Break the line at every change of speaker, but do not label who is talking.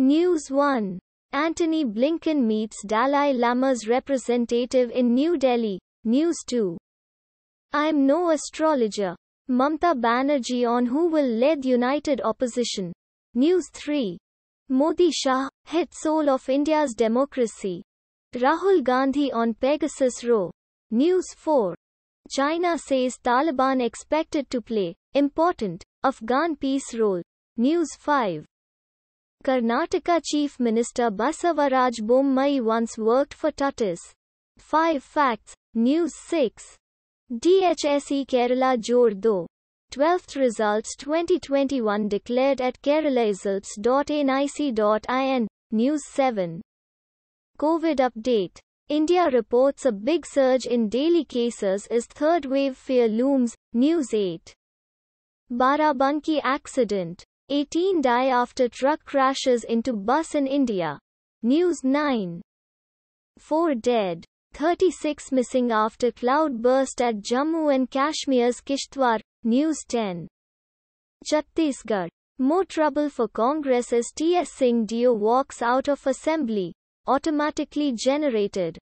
News 1. Anthony Blinken meets Dalai Lama's representative in New Delhi. News 2. I'm no astrologer. Mamta Banerjee on who will lead united opposition. News 3. Modi Shah, hit soul of India's democracy. Rahul Gandhi on Pegasus row. News 4. China says Taliban expected to play important Afghan peace role. News 5. Karnataka Chief Minister Basavaraj Bommai once worked for Tatas. 5 Facts. News 6. DHSE Kerala Jordo. 12th Results 2021 declared at keralaresults.nic.in. News 7. COVID update. India reports a big surge in daily cases as third wave fear looms. News 8. Barabanki accident. 18 die after truck crashes into bus in India. News 9. 4 dead. 36 missing after cloud burst at Jammu and Kashmir's Kishtwar. News 10. Chhattisgarh. More trouble for Congress as T.S. Singh Dio walks out of assembly. Automatically generated.